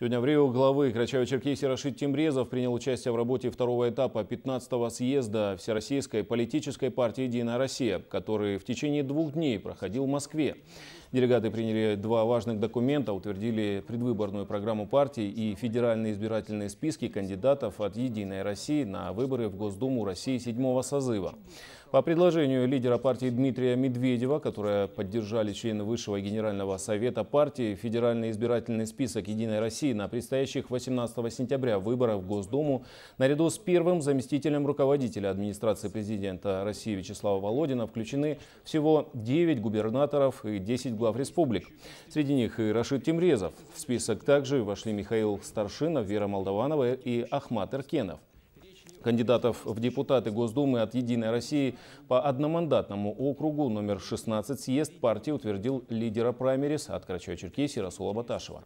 Сегодня в Рио главы Крачаева-Черкесии Рашид Тимрезов принял участие в работе второго этапа 15-го съезда Всероссийской политической партии «Единая Россия», который в течение двух дней проходил в Москве. Делегаты приняли два важных документа, утвердили предвыборную программу партии и федеральные избирательные списки кандидатов от «Единой России» на выборы в Госдуму России 7 созыва. По предложению лидера партии Дмитрия Медведева, которое поддержали члены Высшего Генерального Совета партии, федеральный избирательный список «Единой России» России на предстоящих 18 сентября выборах в Госдуму наряду с первым заместителем руководителя администрации президента России Вячеслава Володина включены всего 9 губернаторов и 10 глав республик. Среди них и Рашид Тимрезов. В список также вошли Михаил Старшинов, Вера Молдованова и Ахмат Эркенов. Кандидатов в депутаты Госдумы от «Единой России» по одномандатному округу номер 16 съезд партии утвердил лидера праймерис от Карачаева-Черкесии Расула Баташева.